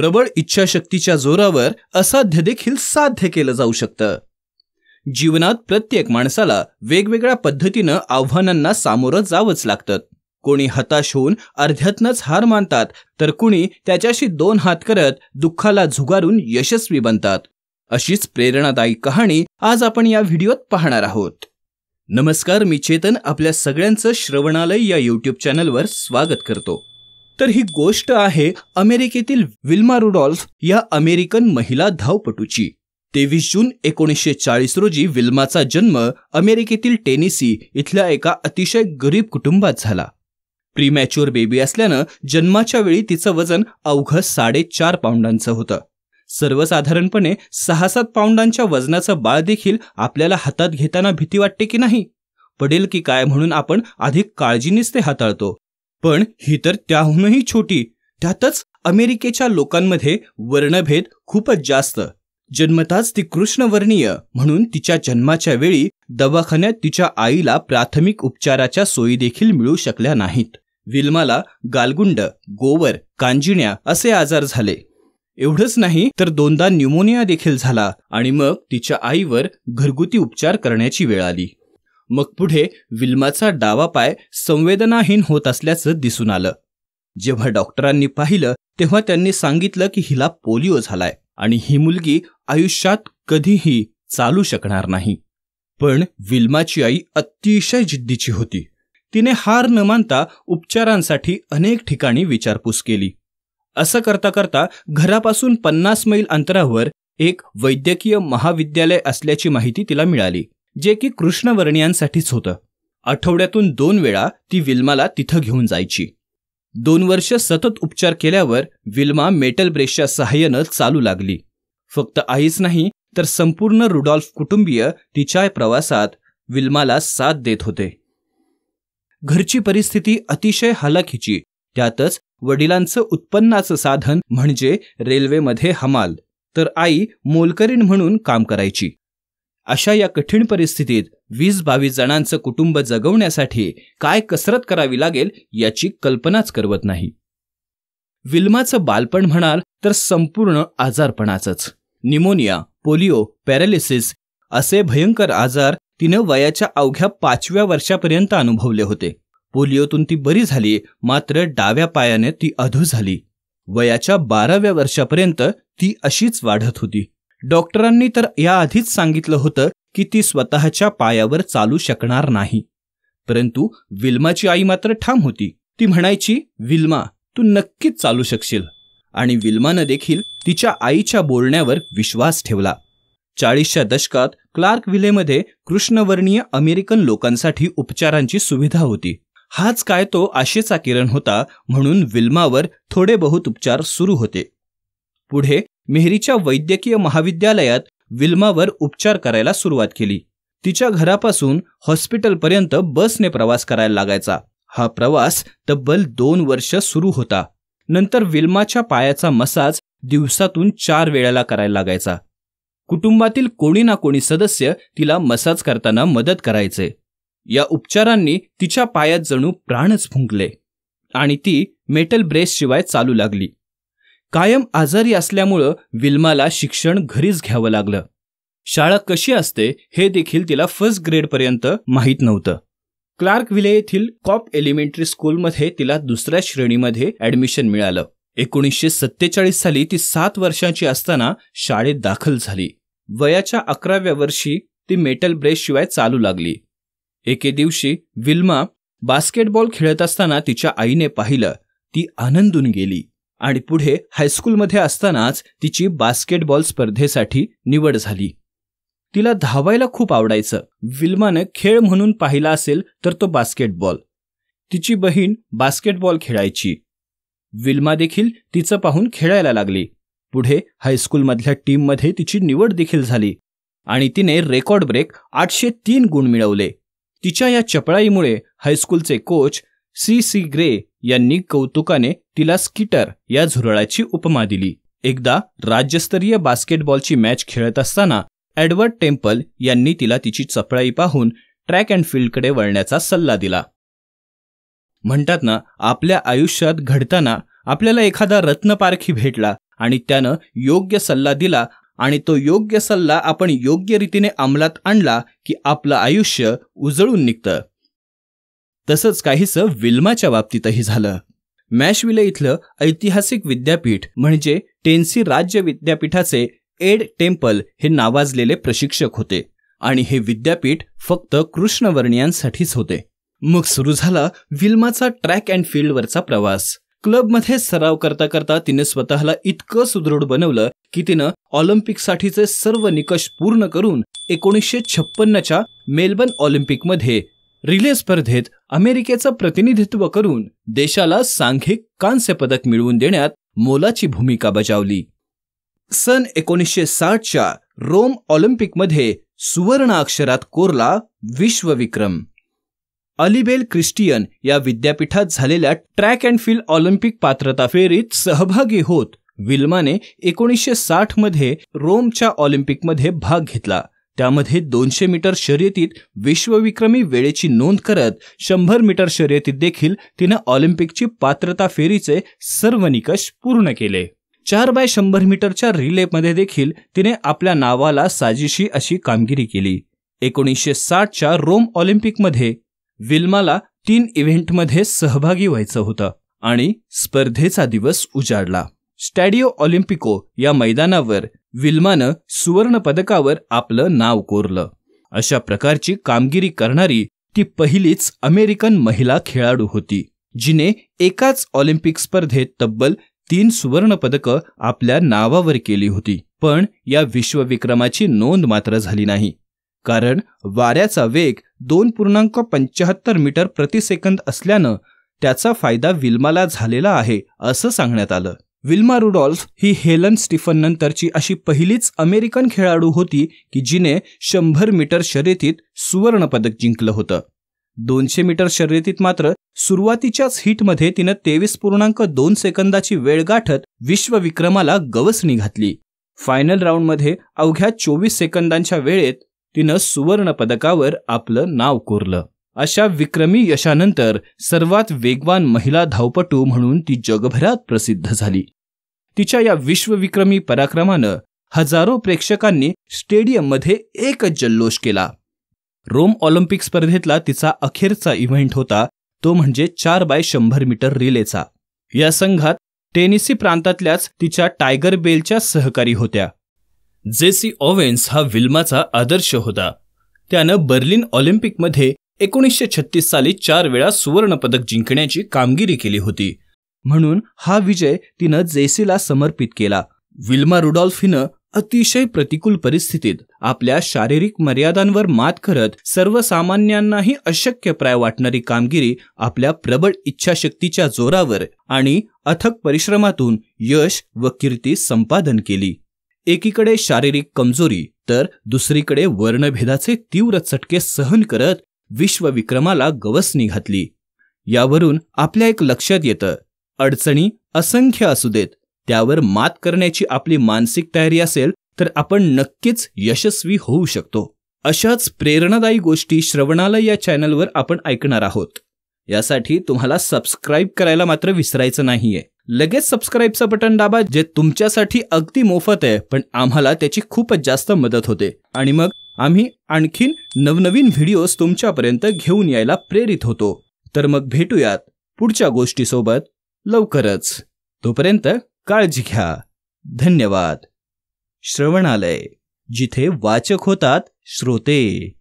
प्रबळ इच्छाशक्तीच्या जोरावर असाध्य देखील साध्य केलं जाऊ शकतं जीवनात प्रत्येक माणसाला वेगवेगळ्या पद्धतीनं आव्हानांना सामोरं जावंच लागतं कोणी हताश होऊन अर्ध्यातनंच हार मानतात तर कुणी त्याच्याशी दोन हात करत दुःखाला झुगारून यशस्वी बनतात अशीच प्रेरणादायी कहाणी आज आपण या व्हिडिओत पाहणार आहोत नमस्कार मी चेतन आपल्या सगळ्यांचं श्रवणालय या यूट्यूब चॅनलवर स्वागत करतो तर ही गोष्ट आहे अमेरिकेतील विल्मा रुडॉल्फ या अमेरिकन महिला धावपटूची तेवीस जून एकोणीसशे चाळीस रोजी विल्माचा जन्म अमेरिकेतील टेनिसी इथल्या एका अतिशय गरीब कुटुंबात झाला प्रीमॅच्युअर बेबी असल्यानं जन्माच्या वेळी तिचं वजन अवघं साडेचार पाऊंडांचं होतं सर्वसाधारणपणे सहा सात पाऊंडांच्या वजनाचं बाळ देखील आपल्याला हातात घेताना भीती वाटते की नाही पडेल की काय म्हणून आपण अधिक काळजीनेच ते हाताळतो पण ही तर त्याहूनही छोटी त्यातच अमेरिकेच्या लोकांमध्ये वर्णभेद खूपच जास्त जन्मताच ती कृष्णवर्णीय म्हणून तिच्या जन्माच्या वेळी दवाखान्यात तिच्या आईला प्राथमिक उपचाराच्या सोयी देखील मिळू शकल्या नाहीत विल्माला गालगुंड गोवर कांजिण्या असे आजार झाले एवढंच नाही तर दोनदा न्यूमोनिया देखील झाला आणि मग तिच्या आईवर घरगुती उपचार करण्याची वेळ आली मग पुढे विल्माचा डावा पाय संवेदनाहीन होत असल्याचं दिसून आलं जेव्हा डॉक्टरांनी पाहिलं तेव्हा त्यांनी सांगितलं की हिला पोलिओ झालाय आणि ही मुलगी आयुष्यात कधीही चालू शकणार नाही पण विल्माची आई अतिशय जिद्दीची होती तिने हार न मानता उपचारांसाठी अनेक ठिकाणी विचारपूस केली असं करता करता घरापासून पन्नास मैल अंतरावर एक वैद्यकीय महाविद्यालय असल्याची माहिती तिला मिळाली जे की कृष्णवर्णियांसाठीच होतं आठवड्यातून दोन वेळा ती विल्माला तिथं घेऊन जायची दोन वर्ष सतत उपचार केल्यावर विल्मा मेटल ब्रेशच्या सहाय्यानं चालू लागली फक्त आईच नाही तर संपूर्ण रुडॉल्फ कुटुंबीय तिच्या प्रवासात विल्माला साथ देत होते घरची परिस्थिती अतिशय हलाखीची त्यातच वडिलांचं उत्पन्नाचं साधन म्हणजे रेल्वेमध्ये हमाल तर आई मोलकरीण म्हणून काम करायची अशा या कठीण परिस्थितीत वीस बावीस जणांचं कुटुंब जगवण्यासाठी काय कसरत करावी लागेल याची कल्पनाच करवत नाही विल्माचं बालपण म्हणाल तर संपूर्ण आजारपणाचंच निमोनिया पोलिओ पॅरालिसिस असे भयंकर आजार तिनं वयाच्या अवघ्या पाचव्या वर्षापर्यंत अनुभवले होते पोलिओतून ती बरी झाली मात्र डाव्या पायाने ती अधू झाली वयाच्या बाराव्या वर्षापर्यंत ती अशीच वाढत होती डॉक्टरांनी तर याआधीच सांगितलं होतं की ती स्वतःच्या पायावर चालू शकणार नाही परंतु विल्माची आई मात्र ठाम होती ती म्हणायची विल्मा तू नक्कीच चालू शकशील आणि विल्मानं देखील तिच्या आईच्या बोलण्यावर विश्वास ठेवला चाळीसच्या दशकात क्लार्क विलेमध्ये कृष्णवर्णीय अमेरिकन लोकांसाठी उपचारांची सुविधा होती हाच काय तो आशेचा किरण होता म्हणून विल्मावर थोडे बहुत उपचार सुरू होते पुढे मेहरीच्या वैद्यकीय महाविद्यालयात विल्मावर उपचार करायला सुरुवात केली तिच्या घरापासून हॉस्पिटलपर्यंत बसने प्रवास करायला लागायचा हा प्रवास तब्बल दोन वर्ष सुरू होता नंतर विल्माच्या पायाचा मसाज दिवसातून चार वेळाला करायला लागायचा कुटुंबातील कोणी ना कोणी सदस्य तिला मसाज करताना मदत करायचे या उपचारांनी तिच्या पायात जणू प्राणच फुंकले आणि ती मेटल ब्रेसशिवाय चालू लागली कायम आजारी असल्यामुळं विल्माला शिक्षण घरीच घ्यावं लागलं शाळा कशी असते हे देखील तिला फर्स्ट ग्रेडपर्यंत माहीत नव्हतं क्लार्क विले येथील कॉप एलिमेंटरी स्कूलमध्ये तिला दुसऱ्या श्रेणीमध्ये ॲडमिशन मिळालं एकोणीसशे सत्तेचाळीस साली ती सात वर्षांची असताना शाळेत दाखल झाली वयाच्या अकराव्या वर्षी ती मेटल शिवाय चालू लागली एके दिवशी विल्मा बास्केटबॉल खेळत असताना तिच्या आईने पाहिलं ती आनंदून गेली आणि पुढे हायस्कूलमध्ये असतानाच तिची बास्केटबॉल स्पर्धेसाठी निवड झाली तिला धावायला खूप आवडायचं विल्मानं खेळ म्हणून पाहिला असेल तर तो बास्केटबॉल तिची बहीण बास्केटबॉल खेळायची विल्मा देखील तिचं पाहून खेळायला लागली पुढे हायस्कूलमधल्या टीममध्ये तिची निवड देखील झाली आणि तिने रेकॉर्ड ब्रेक आठशे तीन गुण मिळवले तिच्या या चपळाईमुळे हायस्कूलचे कोच सी सी ग्रे यांनी कौतुकाने तिला स्किटर या झुरळाची उपमा दिली एकदा राज्यस्तरीय बास्केटबॉलची मॅच खेळत असताना एडवर्ड टेम्पल यांनी तिला तिची चपळाई पाहून ट्रॅक अँड फील्डकडे वळण्याचा सल्ला दिला म्हणतात ना आपल्या आयुष्यात घडताना आपल्याला एखादा रत्नपारखी भेटला आणि त्यानं योग्य सल्ला दिला आणि तो योग्य सल्ला आपण योग्य रीतीने अंमलात आणला की आपलं आयुष्य उजळून निघतं तसंच काहीसं विल्माच्या बाबतीतही झालं मॅशविले इथलं ऐतिहासिक विद्यापीठ म्हणजे टेन्सी राज्य विद्यापीठाचे एड टेम्पल हे नावाजलेले प्रशिक्षक होते आणि हे विद्यापीठ फक्त कृष्णवर्णियांसाठीच होते मग सुरू झाला विल्माचा ट्रॅक अँड फील्डवरचा प्रवास क्लबमध्ये सराव करता करता तिने स्वतःला इतकं सुदृढ बनवलं की तिनं ऑलिम्पिकसाठीचे सर्व निकष पूर्ण करून एकोणीसशे छप्पन्नच्या मेलबर्न ऑलिम्पिकमध्ये रिले स्पर्धेत अमेरिकेचं प्रतिनिधित्व करून देशाला सांघिक कांस्य पदक मिळवून देण्यात मोलाची भूमिका बजावली सन एकोणीसशे साठच्या रोम ऑलिम्पिकमध्ये सुवर्ण अक्षरात कोरला विश्वविक्रम अलिबेल क्रिस्टियन या विद्यापीठात झालेल्या ट्रॅक अँड फील्ड ऑलिम्पिक पात्रता फेरीत सहभागी होत विल्माने एकोणीसशे साठमध्ये रोमच्या ऑलिम्पिकमध्ये भाग घेतला त्यामध्ये दोनशे मीटर शर्यतीत विश्वविक्रमी वेळेची नोंद करत शंभर मीटर शर्यतीत देखील तिनं ऑलिम्पिकची पात्रता फेरीचे सर्व निकष पूर्ण केले चार बाय शंभर मीटरच्या रिलेमध्ये देखील तिने आपल्या नावाला साजिशी अशी कामगिरी केली एकोणीसशे साठच्या रोम ऑलिम्पिकमध्ये विल्माला तीन इव्हेंटमध्ये सहभागी व्हायचं होतं आणि स्पर्धेचा दिवस उजाडला स्टॅडिओ ऑलिम्पिको या मैदानावर विल्मानं सुवर्ण पदकावर आपलं नाव कोरलं अशा प्रकारची कामगिरी करणारी ती पहिलीच अमेरिकन महिला खेळाडू होती जिने एकाच ऑलिम्पिक स्पर्धेत तब्बल तीन सुवर्णपदकं आपल्या नावावर केली होती पण या विश्वविक्रमाची नोंद मात्र झाली नाही कारण वाऱ्याचा वेग दोन पूर्णांक पंचाहत्तर मीटर प्रतिसेकंद असल्यानं त्याचा फायदा विल्माला झालेला आहे असं सांगण्यात आलं विल्मा रुडॉल्फ ही हेलन स्टीफन नंतरची अशी पहिलीच अमेरिकन खेळाडू होती की जिने शंभर मीटर शर्यतीत सुवर्णपदक जिंकलं होतं दोनशे मीटर शर्यतीत मात्र सुरुवातीच्याच हिटमध्ये तिनं तेवीस पूर्णांक दोन सेकंदाची वेळ गाठत विश्वविक्रमाला गवसणी घातली फायनल राऊंडमध्ये अवघ्या चोवीस सेकंदांच्या वेळेत तिनं सुवर्णपदकावर आपलं नाव कोरलं अशा विक्रमी यशानंतर सर्वात वेगवान महिला धावपटू म्हणून ती जगभरात प्रसिद्ध झाली तिच्या या विश्वविक्रमी पराक्रमानं हजारो प्रेक्षकांनी स्टेडियममध्ये एकच जल्लोष केला रोम ऑलिम्पिक स्पर्धेतला तिचा अखेरचा इव्हेंट होता तो म्हणजे चार बाय शंभर मीटर रिलेचा या संघात टेनिसी प्रांतातल्याच तिच्या टायगर बेलच्या सहकारी होत्या जेसी ऑवेन्स हा विल्माचा आदर्श होता त्यानं बर्लिन ऑलिम्पिकमध्ये एकोणीसशे छत्तीस साली चार वेळा सुवर्णपदक जिंकण्याची कामगिरी केली होती म्हणून हा विजय तिनं जेसीला समर्पित केला विल्मा रुडॉल्फ हिनं अतिशय प्रतिकूल परिस्थितीत आपल्या शारीरिक मर्यादांवर मात करत सर्वसामान्यांनाही अशक्यप्राय वाटणारी कामगिरी आपल्या प्रबळ इच्छाशक्तीच्या जोरावर आणि अथक परिश्रमातून यश व कीर्ती संपादन केली एकीकडे शारीरिक कमजोरी तर दुसरीकडे वर्णभेदाचे तीव्र चटके सहन करत विश्वविक्रमाला गवसणी घातली यावरून आपल्या एक लक्षात येतं अडचणी असंख्य असू देत त्यावर मात करण्याची आपली मानसिक तयारी असेल तर आपण नक्कीच यशस्वी होऊ शकतो अशाच प्रेरणादायी गोष्टी श्रवणाला या चॅनलवर आपण ऐकणार आहोत यासाठी तुम्हाला सबस्क्राईब करायला मात्र विसरायचं नाहीये लगेच सबस्क्राईबचं बटन दाबा जे तुमच्यासाठी अगदी मोफत आहे पण आम्हाला त्याची खूपच जास्त मदत होते आणि मग आम्ही आणखीन नवनवीन व्हिडिओज तुमच्यापर्यंत घेऊन यायला प्रेरित होतो तर मग भेटूयात पुढच्या गोष्टीसोबत लवकरच तोपर्यंत काळजी घ्या धन्यवाद श्रवणालय जिथे वाचक होतात श्रोते